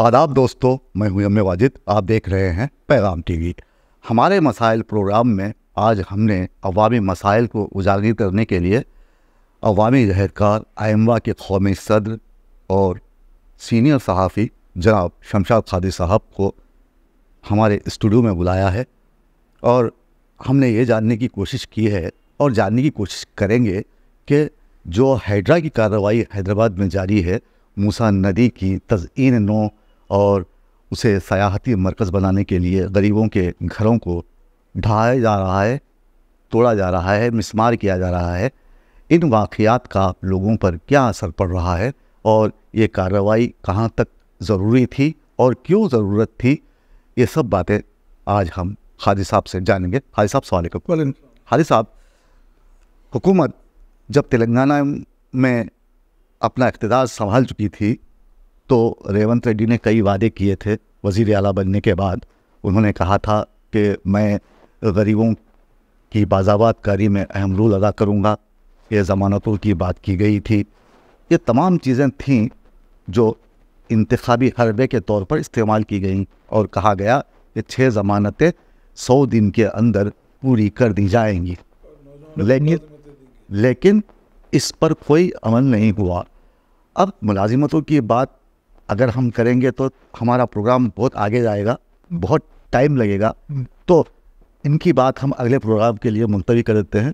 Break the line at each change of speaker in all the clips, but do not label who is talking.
आदाब दोस्तों मैं हूं अम्य वाजिद आप देख रहे हैं पैगाम टीवी हमारे मसाइल प्रोग्राम में आज हमने अवामी मसाइल को उजागर करने के लिए अवामी जहरकार आयमवा के कौमी सदर और सीनियर सहाफ़ी जनाब शमशाद खादी साहब को हमारे स्टूडियो में बुलाया है और हमने ये जानने की कोशिश की है और जानने की कोशिश करेंगे कि जो हैड्रा की कार्रवाई हैदराबाद में जारी है मूसा नदी की तज़ीन नौ और उसे सयाहती मरकज़ बनाने के लिए गरीबों के घरों को ढाया जा रहा है तोड़ा जा रहा है मिसमार किया जा रहा है इन वाक़ात का लोगों पर क्या असर पड़ रहा है और ये कार्रवाई कहाँ तक ज़रूरी थी और क्यों ज़रूरत थी ये सब बातें आज हम हाजी साहब से जानेंगे हाजी साहब सवाल हाजी साहब हुकूमत जब तेलंगाना में अपना इकतदार संभाल चुकी थी तो रेवंत रेड्डी ने कई वादे किए थे वज़ी अला बनने के बाद उन्होंने कहा था कि मैं गरीबों की कारी में अहम रोल अदा करूँगा ये ज़मानतों की बात की गई थी ये तमाम चीज़ें थीं जो इंतबी हरबे के तौर पर इस्तेमाल की गई और कहा गया कि छः ज़मानतें सौ दिन के अंदर पूरी कर दी जाएंगी लेकिन लेकिन इस पर कोई अमल नहीं हुआ अब मुलाजिमतों की बात अगर हम करेंगे तो हमारा प्रोग्राम बहुत आगे जाएगा बहुत टाइम लगेगा तो इनकी बात हम अगले प्रोग्राम के लिए मुलतवी कर देते हैं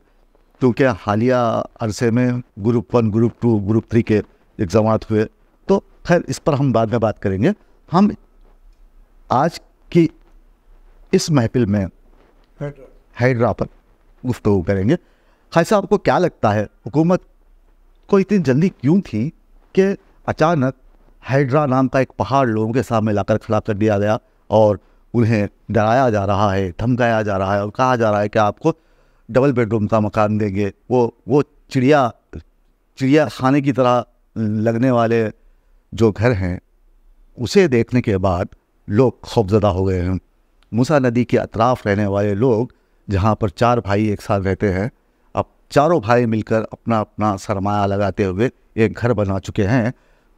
क्योंकि हालिया अरसे में group one group two group three के एग्ज़ाम हुए तो खैर इस पर हम बाद में बात करेंगे हम आज की इस महफिल में हैड्रा पर गुफ्तु करेंगे खास साहब को क्या लगता है हुकूमत को इतनी जल्दी क्यों थी कि अचानक हाइड्रा नाम का एक पहाड़ लोगों के सामने लाकर खड़ा कर दिया गया और उन्हें डराया जा रहा है धमकाया जा रहा है और कहा जा रहा है कि आपको डबल बेडरूम का मकान देंगे वो वो चिड़िया चिड़िया खाने की तरह लगने वाले जो घर हैं उसे देखने के बाद लोग खौफजदा हो गए हैं मूसा नदी के अतराफ़ रहने वाले लोग जहाँ पर चार भाई एक साथ रहते हैं अब चारों भाई मिलकर अपना अपना सरमाया लगाते हुए एक घर बना चुके हैं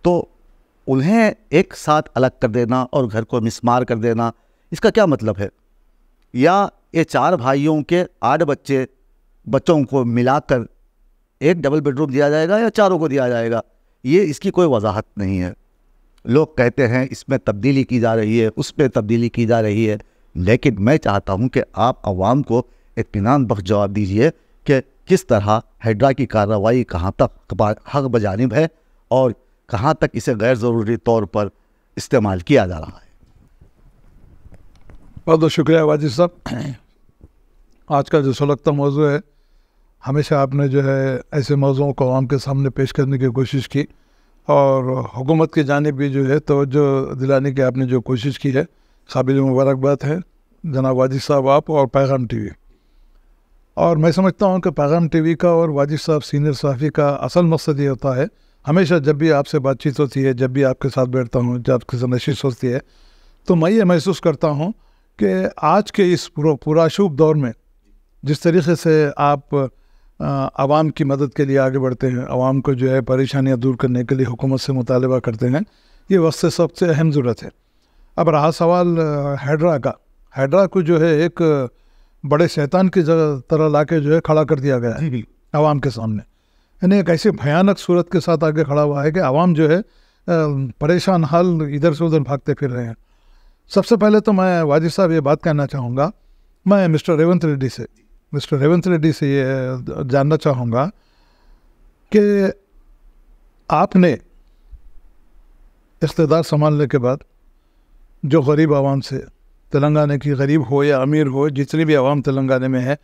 तो उन्हें एक साथ अलग कर देना और घर को मिसमार कर देना इसका क्या मतलब है या ये चार भाइयों के आठ बच्चे बच्चों को मिलाकर एक डबल बेडरूम दिया जाएगा या चारों को दिया जाएगा ये इसकी कोई वजाहत नहीं है लोग कहते हैं इसमें तब्दीली की जा रही है उस पर तब्दीली की जा रही है लेकिन मैं चाहता हूँ कि आप आवाम को इतमान बख्श जवाब दीजिए कि किस तरह हैड्रा की कार्रवाई कहाँ तक हक बजानब है और कहाँ तक इसे गैर ज़रूरी तौर पर इस्तेमाल किया जा रहा है बहुत बहुत शुक्रिया वाजिद
साहब आज का जो सुलगता मौजू है हमेशा आपने जो है ऐसे मौजुओं को आवाम के सामने पेश करने की कोशिश की और हुकूमत की जानब भी जो है तोज्जो दिलाने की आपने जो कोशिश की है काबिल मुबारकबाद है जनाब वाजिद साहब आप और पैगाम टी वी और मैं समझता हूँ कि पैगाम टी वी का और वाजिद साहब सीनियर साफ़ी का असल मकसद ये होता है हमेशा जब भी आपसे बातचीत होती है जब भी आपके साथ बैठता हूँ जब आपके संशिश होती है तो मैं ये महसूस करता हूँ कि आज के इस पूरा शुभ दौर में जिस तरीके से आप आवाम की मदद के लिए आगे बढ़ते हैं आवाम को जो है परेशानियाँ दूर करने के लिए हुकूमत से मुतालबा करते हैं ये वक्त सबसे अहम ज़रूरत है अब रहा सवाल हैड्रा का हैड्रा को जो है एक बड़े शैतान की तरह ला के जो है खड़ा कर दिया गया है आवाम के सामने અને કઈસે ભયાનક સુરત કે સાથ આગે ખડા હુઆ હૈ કે આવામ જો હે પરેશાન હાલ इधर-સુધર ભાગતે ફિર રહે હે સબસે પહેલે તો મે વાજીબ સાહબ યે બાત Karna ચાહુંગા મે મિસ્ટર રેવંત રેડી સે મિસ્ટર રેવંત રેડી સે જાનના ચાહુંગા કે આપને ઇક્તેદાર સમાલ લે કે બાદ જો ગરીબ આવામ સે తెలంగాణ ને કી ગરીબ હો યા અમીર હો jitni bhi awaam telangana me hai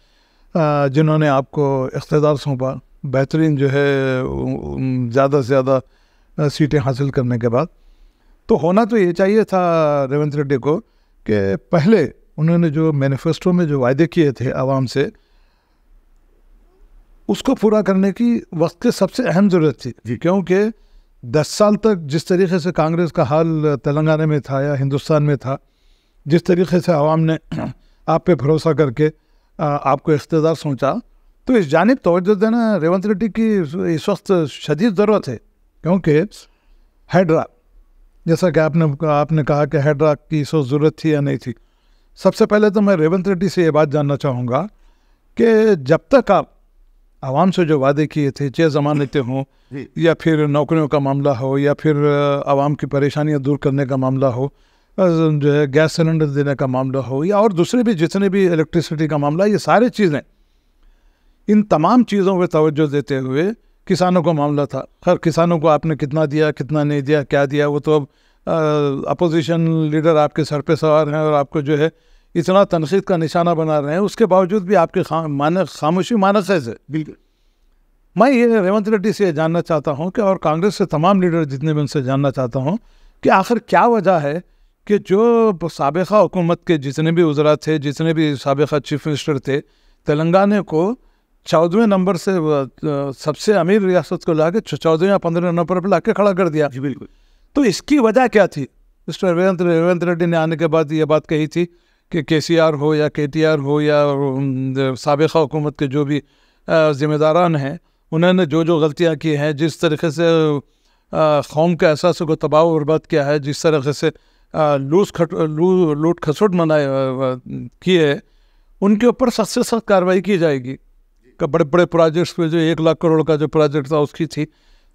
jinhone aapko iktedar sunpa बेहतरीन जो है ज़्यादा से ज़्यादा सीटें हासिल करने के बाद तो होना तो ये चाहिए था रेवंत रेड्डी को कि पहले उन्होंने जो मैनिफेस्टो में जो वायदे किए थे आवाम से उसको पूरा करने की वक्त की सबसे अहम ज़रूरत थी क्योंकि दस साल तक जिस तरीके से कांग्रेस का हाल तेलंगाना में था या हिंदुस्तान में था जिस तरीके से आवाम ने आप पे भरोसा करके आपको इकतदार सोचा तो इस जानब तोजह देना रेवंत रेड्डी की इस वक्त शदीद ज़रूरत है क्योंकि हैड्रा जैसा कि आपने आपने कहा कि हैड्रा की इस वक्त ज़रूरत थी या नहीं थी सबसे पहले तो मैं रेवंत रेड्डी से ये बात जानना चाहूँगा कि जब तक आप आवाम से जो वादे किए थे चाहे जमानतें हों या फिर नौकरियों का मामला हो या फिर आवाम की परेशानियाँ दूर करने का मामला हो जो है गैस सिलेंडर देने का मामला हो या और दूसरे भी जितने भी इलेक्ट्रिसिटी का मामला ये सारी चीज़ें इन तमाम चीज़ों पर तोज्जो देते हुए किसानों का मामला था खैर किसानों को आपने कितना दिया कितना नहीं दिया क्या दिया वो तो अब अपोजिशन लीडर आपके सर पे सवार हैं और आपको जो है इतना तनकीद का निशाना बना रहे हैं उसके बावजूद भी आपके खा, मानस खामोशी मानस है से बिल्कुल मैं ये रेवंत रेड्डी से जानना चाहता हूँ कि और कांग्रेस से तमाम लीडर जितने भी उनसे जानना चाहता हूँ कि आखिर क्या वजह है कि जो सबका हुकूमत के जितने भी उजरा थे जितने भी सबका चीफ मिनिस्टर थे तेलंगाना को चौदहवें नंबर से सबसे अमीर रियासत को ला के चौदहवें या पंद्रहवें नंबर पर ला के खड़ा कर दिया जी बिल्कुल तो इसकी वजह क्या थी मिस्टर रेवंत रेवंत रेड्डी ने आने के बाद ये बात कही थी कि के सी आर हो या के टी आर हो या सबका हुकूमत के जो भी ज़िम्मेदारान हैं उन्होंने जो जो गलतियाँ की हैं जिस तरीके से कौम के एहसास को तबाह बर्बाद किया है जिस तरीके से लूस खट लू लूट खसोट मनाए किए उनके ऊपर सख्त से सख्त कार्रवाई की जाएगी का बड़े बड़े प्रोजेक्ट्स पे जो एक लाख करोड़ का जो प्रोजेक्ट था उसकी थी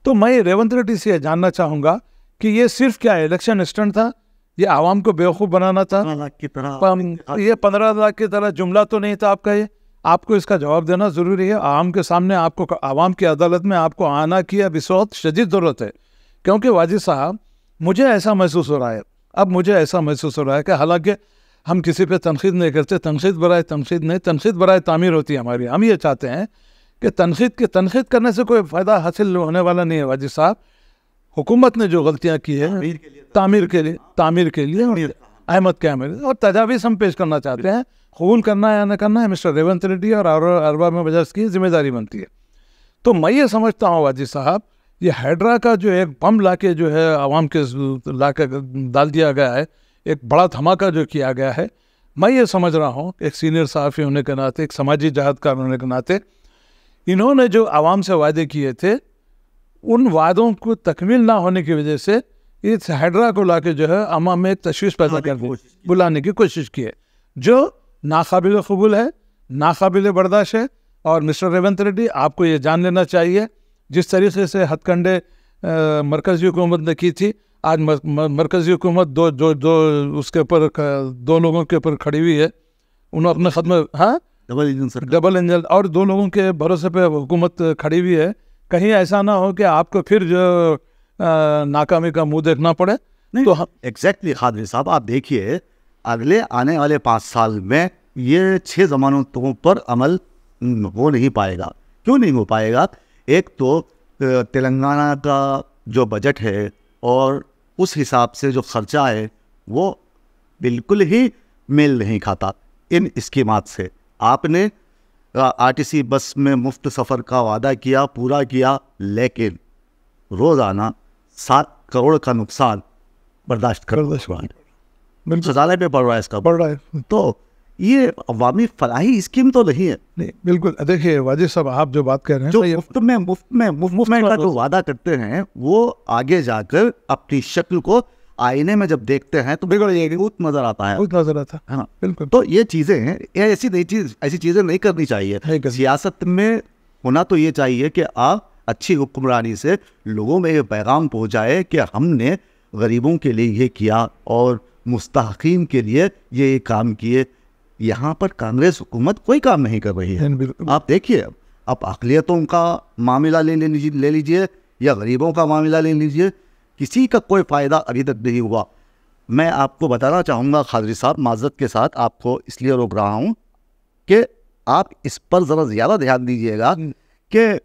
तो मैं रेवंत रेड्डी से जानना चाहूँगा कि ये सिर्फ क्या है इलेक्शन स्टंट था ये आवाम को बेवकूफ़ बनाना था की ये पंद्रह लाख की तरह जुमला तो नहीं था आपका ये आपको इसका जवाब देना ज़रूरी है आवाम के सामने आपको आवाम की अदालत में आपको आना किया अब शदीद ज़रूरत है क्योंकि वाजिद साहब मुझे ऐसा महसूस हो रहा है अब मुझे ऐसा महसूस हो रहा है कि हालांकि हम किसी पे तनखीद नहीं करते तनखीद बरए तनखीद नहीं तनखीद बरए तमीर होती है हमारी हम ये चाहते हैं कि तनखीद के तनखीद करने से कोई फ़ायदा हासिल होने वाला नहीं है वाजिद साहब हुकूमत ने जो गलतियाँ की है तो- तामीर के लिए तामीर के लिए अहमद के अमीर और तजावीज़ हम पेश करना चाहते हैं कबूल करना है या ना करना है मिस्टर रेवंत रेड्डी और अरबा में बजाज की जिम्मेदारी बनती है तो मैं ये समझता हूँ वाजिद साहब ये हैड्रा का जो एक बम ला के जो है आवाम के ला डाल दिया गया है एक बड़ा धमाका जो किया गया है मैं ये समझ रहा हूँ एक सीनियर सहाफ़ी होने के नाते एक समाजी जहादकार होने के नाते इन्होंने जो आवाम से वादे किए थे उन वादों को तकमील ना होने की वजह से इस हैड्रा को ला के जो है अमा में एक तशवीश पैदा कर बुलाने की कोशिश की है जो नाकबिल कबूल है नाकबिल बर्दाश्त है और मिस्टर रेवंत रेड्डी आपको ये जान लेना चाहिए जिस तरीके से हथकंडे मरकज़ी हुकूमत ने की थी आज मरकज़ी हुकूमत दो जो जो उसके ऊपर दो लोगों के ऊपर खड़ी हुई है उन्होंने अपने खत में हाँ double engine sir double engine और दो लोगों के भरोसे पे हुकूमत खड़ी हुई है कहीं ऐसा ना
हो कि आपको फिर जो नाकामी का मुंह देखना पड़े नहीं तो हम एग्जैक्टली खादरी साहब आप देखिए अगले आने वाले पाँच साल में ये छः जमानतों पर अमल हो नहीं पाएगा क्यों नहीं हो पाएगा एक तो तेलंगाना का जो बजट है और उस हिसाब से जो खर्चा है वो बिल्कुल ही मेल नहीं खाता इन स्कीमात से आपने आरटीसी बस में मुफ्त सफ़र का वादा किया पूरा किया लेकिन रोज़ाना सात करोड़ का नुकसान बर्दाश्त कर बिल्कुल पे पड़ रहा है इसका पड़ रहा है तो ये अवामी फलाही स्कीम तो नहीं है नहीं बिल्कुल देखिए वाजिद साहब आप जो बात कर रहे हैं जो तो मुफ्त में मुफ्त में मुफ्त मुफ्त में का जो वादा करते हैं वो आगे जाकर अपनी शक्ल को आईने में जब देखते हैं तो बिगड़ जाएगी बहुत नजर आता है बहुत नजर आता है हाँ बिल्कुल तो ये चीजें हैं ये ऐसी नई चीज ऐसी चीजें नहीं करनी चाहिए सियासत में होना तो ये चाहिए कि आप अच्छी हुक्मरानी से लोगों में ये पैगाम पहुंचाए कि हमने गरीबों के लिए ये किया और मुस्तकीम के लिए ये काम किए यहाँ पर कांग्रेस हुकूमत कोई काम नहीं कर रही है आप देखिए आप अकलीतों का मामला ले ले लीजिए या गरीबों का मामला ले लीजिए किसी का कोई फ़ायदा अभी तक नहीं हुआ मैं आपको बताना चाहूँगा खादरी साहब माजरत के साथ आपको इसलिए रोक रहा हूँ कि आप इस पर ज़रा ज़्यादा ध्यान दीजिएगा हम्म। कि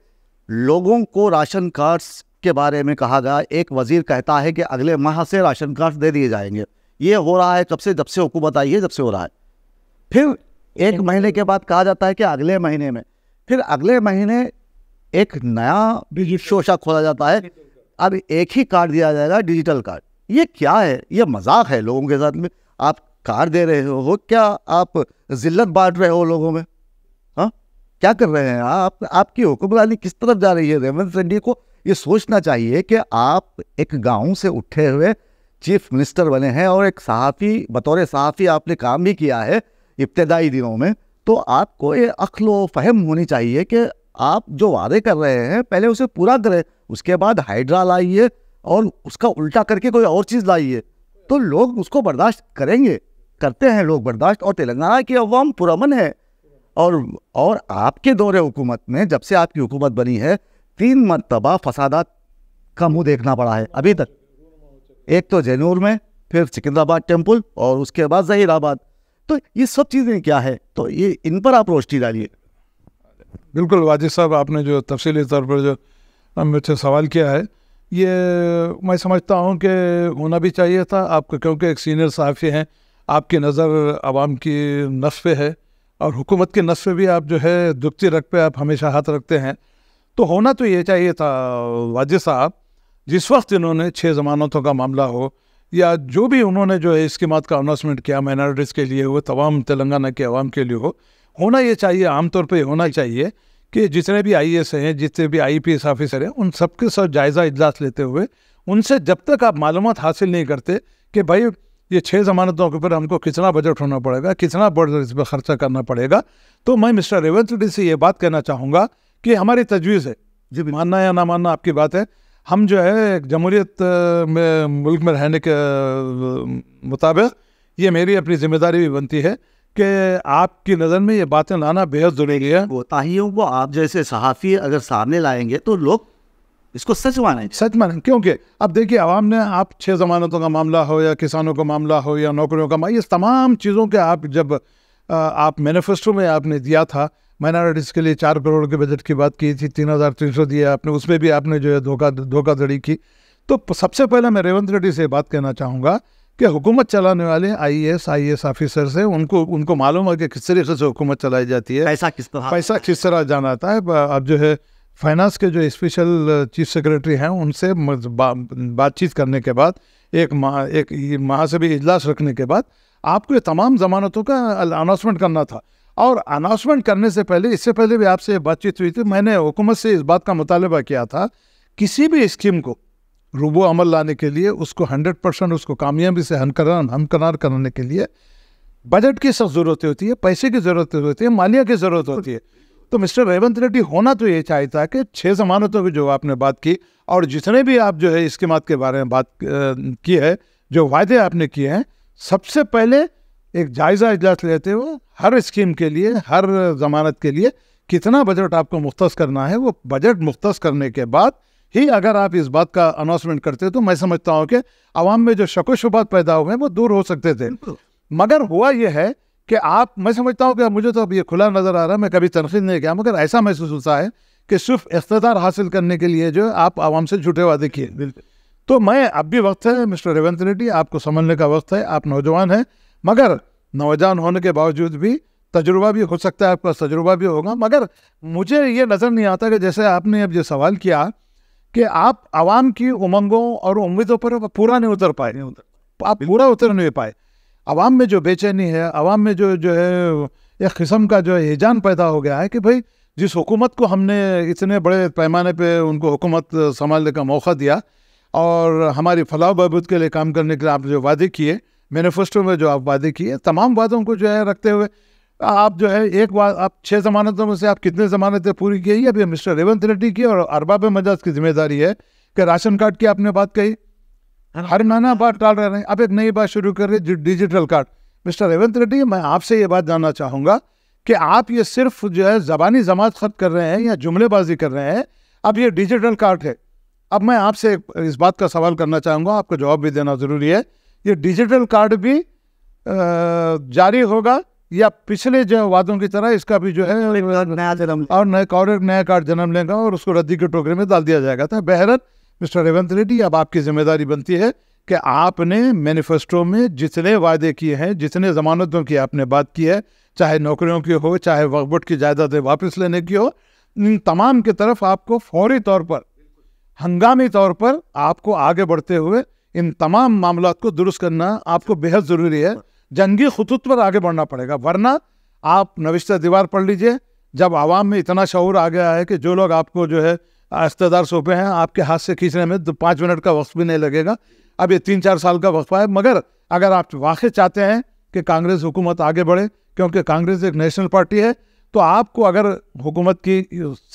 लोगों को राशन कार्ड्स के बारे में कहा गया एक वज़ीर कहता है कि अगले माह से राशन कार्ड दे दिए जाएंगे ये हो रहा है कब से जब से हुकूमत आई है जब से हो रहा है फिर एक महीने के बाद कहा जाता है कि अगले महीने में फिर अगले महीने एक नया शोशा खोला जाता है अब एक ही कार्ड दिया जाएगा डिजिटल कार्ड ये क्या है ये मजाक है लोगों के साथ में आप कार्ड दे रहे हो क्या आप जिल्लत बांट रहे हो लोगों में हाँ क्या कर रहे हैं आप आपकी हुक्मरानी किस तरफ जा रही है रेवंत रेड्डी को ये सोचना चाहिए कि आप एक गांव से उठे हुए चीफ मिनिस्टर बने हैं और एक सहाफ़ी बतौर सहाफ़ी आपने काम भी किया है इब्तदाई दिनों में तो आपको ये अखल फहम होनी चाहिए कि आप जो वादे कर रहे हैं पहले उसे पूरा करें उसके बाद हाइड्रा लाइए और उसका उल्टा करके कोई और चीज़ लाइए तो लोग उसको बर्दाश्त करेंगे करते हैं लोग बर्दाश्त और तेलंगाना की अवाम पुरमन है और और आपके दौरे हुकूमत में जब से आपकी हुकूमत बनी है तीन मरतबा फसादा का मुँह देखना पड़ा है अभी तक एक तो जैनूर में फिर सिकंदराबाद टेम्पल और उसके बाद जहीराबाद तो ये सब चीज़ें क्या है तो ये इन पर आप रोशनी डालिए बिल्कुल वाजिद साहब आपने जो तफसीली तौर पर जो मुझसे
सवाल किया है ये मैं समझता हूँ कि होना भी चाहिए था आपको क्योंकि एक सीनियर सहाफ़ी हैं आपकी नज़र आवाम की नस्फ पे है और हुकूमत की नस्फ पे भी आप जो है दुखती रख पे आप हमेशा हाथ रखते हैं तो होना तो ये चाहिए था वाजिद साहब जिस वक्त इन्होंने छः ज़मानतों का मामला हो या जो भी उन्होंने जो है इसके बाद का अनाउंसमेंट किया माइनॉरिटीज़ के लिए हो तमाम तेलंगाना के आवाम के लिए हो होना ये चाहिए आमतौर पर होना चाहिए कि जितने भी आई हैं जितने भी आई ऑफिसर हैं उन सबके साथ जायज़ा इजलास लेते हुए उनसे जब तक आप मालूम हासिल नहीं करते कि भाई ये छः जमानतों के ऊपर हमको कितना बजट होना पड़ेगा कितना बजट इस पर खर्चा करना पड़ेगा तो मैं मिस्टर रेवंत रेड्डी से ये बात कहना चाहूँगा कि हमारी तजवीज़ है जी मानना या ना मानना आपकी बात है हम जो है एक जमहूरीत में मुल्क में रहने के मुताबिक ये मेरी अपनी जिम्मेदारी भी बनती है कि आपकी नज़र में ये बातें लाना बेहद ज़रूरी है कोताहियों को आप जैसे सहाफ़ी अगर सामने लाएंगे तो लोग इसको सच माने सच माने क्योंकि अब देखिए आवाम ने आप छः जमानतों का मामला हो या किसानों का मामला हो या नौकरियों का मामला ये तमाम चीज़ों के आप जब आप मैनिफेस्टो में आपने दिया था माइनॉरिटीज़ के लिए चार करोड़ के बजट की बात की थी तीन हज़ार तीन सौ दिया आपने उसमें भी आपने जो है धोखा धोखाधड़ी की तो सबसे पहले मैं रेवंत रेड्डी से बात कहना चाहूँगा कि हुकूमत चलाने वाले I S I S officers हैं उनको उनको मालूम है कि किस तरीके से हुकूमत चलाई जाती
है पैसा किस तरह पैसा
किस तरह जाना आता है अब जो है फाइनेंस के जो स्पेशल चीफ सेक्रेटरी हैं उनसे बातचीत करने के बाद एक महा एक भी इजलास रखने के बाद आपको ये तमाम जमानतों का अनाउंसमेंट करना था और अनाउंसमेंट करने से पहले इससे पहले भी आपसे बातचीत हुई थी मैंने हुकूमत से इस बात का मुतालबा किया था किसी भी स्कीम को रूबो अमल लाने के लिए उसको हंड्रेड परसेंट उसको कामयाबी से हमकरार हमकरार कराने के लिए बजट की सब ज़रूरतें होती है पैसे की ज़रूरत होती है मालिया की ज़रूरत होती है तो मिस्टर रेवंत रेड्डी होना तो ये चाहिए था कि छः जमानतों की जो आपने बात की और जितने भी आप जो है इसके के बारे में बात की है जो वायदे आपने किए हैं सबसे पहले एक जायज़ा इजलास लेते हो हर स्कीम के लिए हर जमानत के लिए कितना बजट आपको मुख्त करना है वो बजट मुख्त करने के बाद ही अगर आप इस बात का अनाउंसमेंट करते तो मैं समझता हूँ कि आवाम में जो शको शुबात पैदा हुए हैं वो दूर हो सकते थे मगर हुआ यह है कि आप मैं समझता हूँ कि मुझे तो अब ये खुला नज़र आ रहा है मैं कभी तनखीद नहीं किया मगर ऐसा महसूस होता है कि सिर्फ इकतदार हासिल करने के लिए जो आप आवाम से झूठे वादे किए तो मैं अब भी वक्त है मिस्टर रेवंत रेड्डी आपको समझने का वक्त है आप नौजवान हैं मगर नौजवान होने के बावजूद भी तजुर्बा भी हो सकता है आपका तजुर्बा भी होगा मगर मुझे ये नज़र नहीं आता कि जैसे आपने अब जो सवाल किया कि आप आवाम की उमंगों और उम्मीदों पर पूरा नहीं उतर पाए आप पूरा उतर नहीं पाए आवाम में जो बेचैनी है आवाम में जो जो है एक किस्म का जो हैजान पैदा हो गया है कि भाई जिस हुकूमत को हमने इतने बड़े पैमाने पे उनको हुकूमत संभालने का मौका दिया और हमारी फलाह बहबूद के लिए काम करने के लिए आपने जो वादे किए मैनिफेस्टो में जो आप वादे किए तमाम वादों को जो है रखते हुए आप जो है एक बार आप छः जमानतों में से आप कितने जमानतें पूरी की अभी मिस्टर रेवंत रेड्डी की और अरबाब मजाज की जिम्मेदारी है कि राशन कार्ड की आपने बात कही हाँ। हर नाना बात टाल रहे हैं अब एक नई बात शुरू कर रहे digital card mister Revanth Reddy मैं आपसे ये बात जानना चाहूँगा कि आप ये सिर्फ जो है ज़बानी जमात खत कर रहे हैं या जुमलेबाजी कर रहे हैं अब ये डिजिटल कार्ड है अब मैं आपसे इस बात का सवाल करना चाहूँगा आपको जवाब भी देना ज़रूरी है ये डिजिटल कार्ड भी जारी होगा या पिछले जो वादों की तरह इसका भी जो है नया जन्म और नया और नया कार्ड जन्म लेगा और उसको रद्दी के टोकरे में डाल दिया जाएगा था तो बहरत मिस्टर रेवंत रेड्डी अब आपकी जिम्मेदारी बनती है कि आपने मैनिफेस्टो में जितने वादे किए हैं जितने जमानतों की आपने बात की है चाहे नौकरियों की हो चाहे वकबुट की जायदादें वापस लेने की हो इन तमाम की तरफ आपको फौरी तौर पर हंगामी तौर पर आपको आगे बढ़ते हुए इन तमाम मामला को दुरुस्त करना आपको बेहद ज़रूरी है जंगी खतूत पर आगे बढ़ना पड़ेगा वरना आप नविश्ता दीवार पढ़ लीजिए जब आवाम में इतना शहूर आ गया है कि जो लोग आपको जो है इस्तेदार सौंपे हैं आपके हाथ से खींचने में तो पाँच मिनट का वक्त भी नहीं लगेगा अब ये तीन चार साल का वक्फा है मगर अगर आप वाकई चाहते हैं कि कांग्रेस हुकूमत आगे बढ़े क्योंकि कांग्रेस एक नेशनल पार्टी है तो आपको अगर हुकूमत की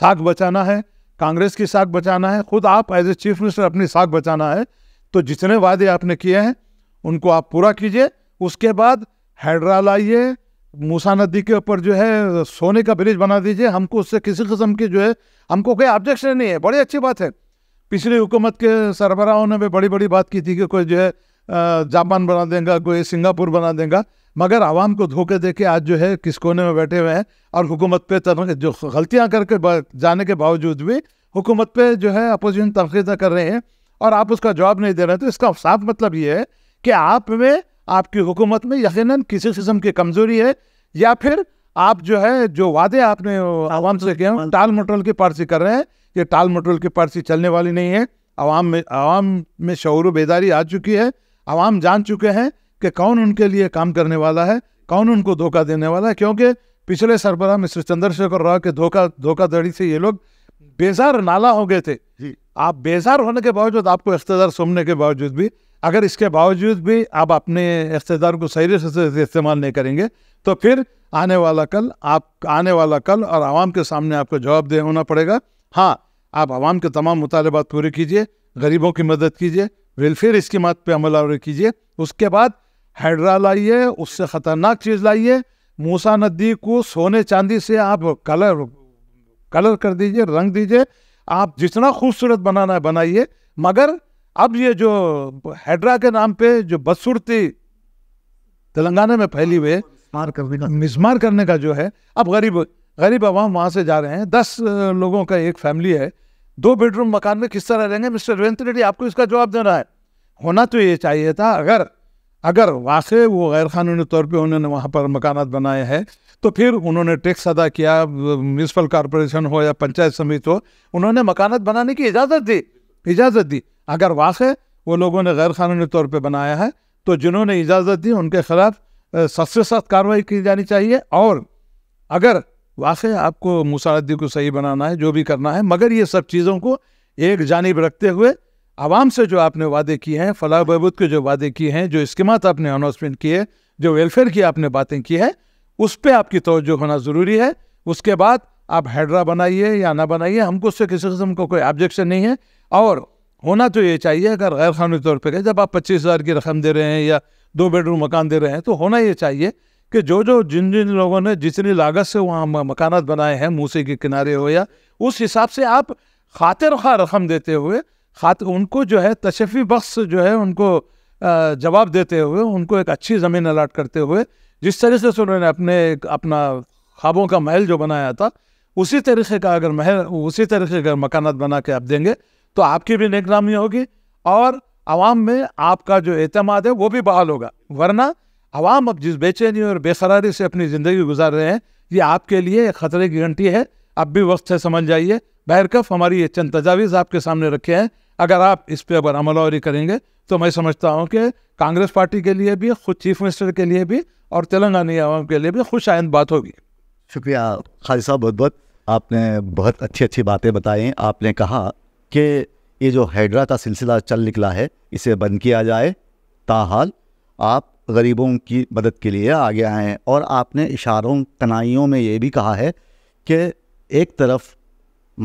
साख बचाना है कांग्रेस की साख बचाना है खुद आप एज ए चीफ मिनिस्टर अपनी साख बचाना है तो जितने वादे आपने किए हैं उनको आप पूरा कीजिए उसके बाद हैडरा लाइए मूसा नदी के ऊपर जो है सोने का ब्रिज बना दीजिए हमको उससे किसी किस्म की जो है हमको कोई ऑब्जेक्शन नहीं है बड़ी अच्छी बात है पिछली हुकूमत के सरबराहों ने भी बड़ी बड़ी बात की थी कि कोई जो है जापान बना देगा कोई सिंगापुर बना देगा मगर आवाम को धोखे दे के आज जो है किस कोने में बैठे हुए हैं और हुकूमत पे तरह जो गलतियाँ करके जाने के बावजूद भी हुकूमत पे जो है अपोजिशन तनखीदा कर रहे हैं और आप उसका जवाब नहीं दे रहे तो इसका साफ मतलब ये है कि आप में आपकी हुकूमत में यकीन किसी किस्म की कमजोरी है या फिर आप जो है जो वादे आपने आवाम से किए टाल मटोल की पारसी कर रहे हैं ये टाल मटोल की पारसी चलने वाली नहीं है आवाम में आवाम में शौर बेदारी आ चुकी है आवाम जान चुके हैं कि कौन उनके लिए काम करने वाला है कौन उनको धोखा देने वाला है क्योंकि पिछले सरबरा मिस्टर चंद्रशेखर राव के धोखा धोखाधड़ी से ये लोग बेजार नाला हो गए थे आप बेजार होने के बावजूद आपको रिश्तेदार सुनने के बावजूद भी अगर इसके बावजूद भी आप अपने रिश्तेदार को सही से इस्तेमाल नहीं करेंगे तो फिर आने वाला कल आप आने वाला कल और आवाम के सामने आपको जवाब दे होना पड़ेगा हाँ आप आवाम के तमाम मुतालबात पूरे कीजिए गरीबों की मदद कीजिए वेलफेयर स्कीमत पर अमल कीजिए उसके बाद हैड्रा लाइए उससे ख़तरनाक चीज़ लाइए मूसा नदी को सोने चांदी से आप कलर कलर कर दीजिए रंग दीजिए आप जितना खूबसूरत बनाना है बनाइए मगर अब ये जो हैड्रा के नाम पे जो बदसूरती तेलंगाना में फैली हुई है मिसमार करने का जो है अब गरीब गरीब आवाम वहाँ से जा रहे हैं दस लोगों का एक फैमिली है दो बेडरूम मकान में किस तरह रहेंगे मिस्टर रेवंत रेड्डी आपको इसका जवाब देना है होना तो ये चाहिए था अगर अगर वाकई वो गैर कानूनी तौर पे उन्होंने वहाँ पर मकान बनाए हैं तो फिर उन्होंने टैक्स अदा किया म्यूनसिपल कॉरपोरेशन हो या पंचायत समिति हो उन्होंने मकानत बनाने की इजाज़त दी इजाज़त दी अगर वाक़ वो लोगों ने गैर कानूनी तौर पर बनाया है तो जिन्होंने इजाज़त दी उनके ख़िलाफ़ सख्त से सख्त कार्रवाई की जानी चाहिए और अगर वाक़ आपको मुसारदी को सही बनाना है जो भी करना है मगर ये सब चीज़ों को एक जानब रखते हुए आवाम से जो आपने वादे किए हैं फलाह बहबूद के जो वादे किए हैं जो इस्कीमत आपने अनाउंसमेंट किए जो वेलफेयर की आपने बातें की है उस पर आपकी तोज्जो होना ज़रूरी है उसके बाद आप हैड्रा बनाइए या ना बनाइए हमको उससे किसी किस्म का को कोई ऑब्जेक्शन नहीं है और होना तो ये चाहिए अगर गैर कानूनी तौर पर जब आप पच्चीस हज़ार की रकम दे रहे हैं या दो बेडरूम मकान दे रहे हैं तो होना ये चाहिए कि जो जो जिन जिन लोगों ने जितनी लागत से वहाँ मकान बनाए हैं मूसी के किनारे हो या उस हिसाब से आप खातिर खा रकम देते हुए खात उनको जो है तशफ़ी बख्श जो है उनको जवाब देते हुए उनको एक अच्छी ज़मीन अलाट करते हुए जिस तरीके से उन्होंने अपने अपना ख्वाबों का महल जो बनाया था उसी तरीके का अगर महल उसी तरीके का मकानत बना के आप देंगे तो आपकी भी निगरानी होगी और आवाम में आपका जो अहतमाद है वो भी बहाल होगा वरना आवाम अब जिस बेचैनी और बेकरारी से अपनी ज़िंदगी गुजार रहे हैं ये आपके लिए एक ख़तरे की घंटी है अब भी वक्त से समझ जाइए बहरकफ हमारी ये चंद तजावीज़ आपके सामने रखे हैं अगर आप इस पर अगर अमल करेंगे तो मैं समझता हूँ कि कांग्रेस पार्टी के लिए भी खुद चीफ मिनिस्टर के लिए भी और तेलंगानी आवाम के लिए भी खुश आयन बात होगी
शुक्रिया खाली साहब बहुत बहुत आपने बहुत अच्छी अच्छी बातें बताई आपने कहा कि ये जो हैड्रा का सिलसिला चल निकला है इसे बंद किया जाए ताहाल आप गरीबों की मदद के लिए आगे गया हैं और आपने इशारों तनाइयों में ये भी कहा है कि एक तरफ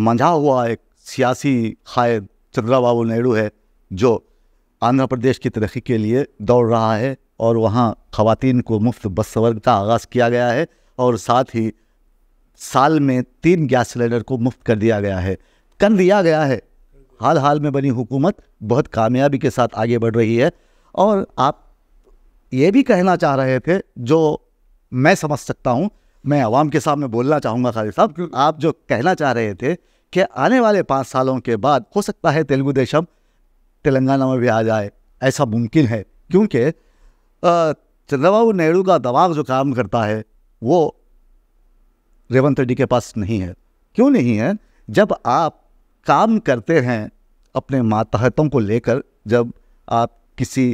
मंझा हुआ एक सियासी ख़ायद चंद्रा बाबू नायडू है जो आंध्र प्रदेश की तरक्की के लिए दौड़ रहा है और वहाँ खातन को मुफ्त बस सवर का आगाज़ किया गया है और साथ ही साल में तीन गैस सिलेंडर को मुफ्त कर दिया गया है कर दिया गया है हाल हाल में बनी हुकूमत बहुत कामयाबी के साथ आगे बढ़ रही है और आप ये भी कहना चाह रहे थे जो मैं समझ सकता हूँ मैं आवाम के सामने बोलना चाहूँगा खालिद साहब आप जो कहना चाह रहे थे कि आने वाले पाँच सालों के बाद हो सकता है तेलुगु देशम तेलंगाना में भी आ जाए ऐसा मुमकिन है क्योंकि चंद्रबाबू नेहरू का दबाव जो काम करता है वो रेवंत रेड्डी के पास नहीं है क्यों नहीं है जब आप काम करते हैं अपने मातहतों को लेकर जब आप किसी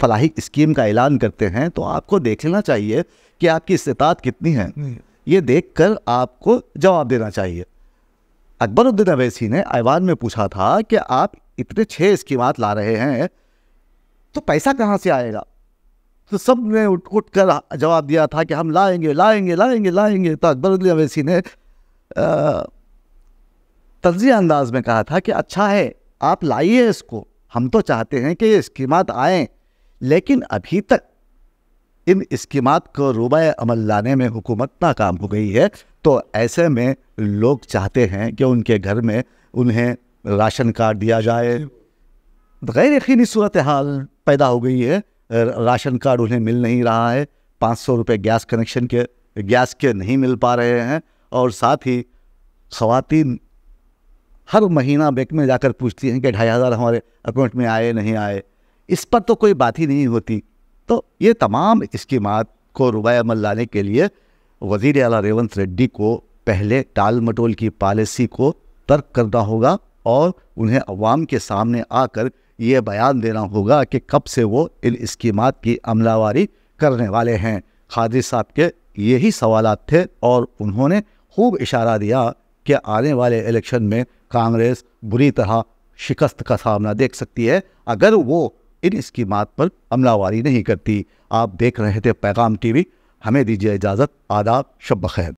फलाही स्कीम का ऐलान करते हैं तो आपको देख लेना चाहिए कि आपकी इस्तात कितनी है ये देखकर आपको जवाब देना चाहिए अकबरुद्दीन अवैसी ने ऐवान में पूछा था कि आप इतने छः बात ला रहे हैं तो पैसा कहाँ से आएगा तो सब ने उठ उठ कर जवाब दिया था कि हम लाएंगे लाएंगे लाएंगे लाएंगे तो अकबर अवैसी ने तजी अंदाज में कहा था कि अच्छा है आप लाइए इसको हम तो चाहते हैं कि ये स्कीमात आए लेकिन अभी तक इन स्कीमात को रुबा अमल लाने में हुकूमत नाकाम हो गई है तो ऐसे में लोग चाहते हैं कि उनके घर में उन्हें राशन कार्ड दिया जाए गैर यकीनी सूरत हाल पैदा हो गई है राशन कार्ड उन्हें मिल नहीं रहा है पाँच सौ रुपये गैस कनेक्शन के गैस के नहीं मिल पा रहे हैं और साथ ही खातन हर महीना बैंक में जाकर पूछती हैं कि ढाई हज़ार हमारे अकाउंट में आए नहीं आए इस पर तो कोई बात ही नहीं होती तो ये तमाम मात को रुबा अमल लाने के लिए वजीर अला रेवंत रेड्डी को पहले टाल मटोल की पॉलिसी को तर्क करना होगा और उन्हें अवाम के सामने आकर ये बयान देना होगा कि कब से वो इन इस्कीम की अमलावारी करने वाले हैं खादि साहब के यही सवाल थे और उन्होंने खूब इशारा दिया कि आने वाले इलेक्शन में कांग्रेस बुरी तरह शिकस्त का सामना देख सकती है अगर वो इन स्कीमात पर अमलावारी नहीं करती आप देख रहे थे पैगाम टीवी हमें दीजिए इजाज़त आदाब शब खैर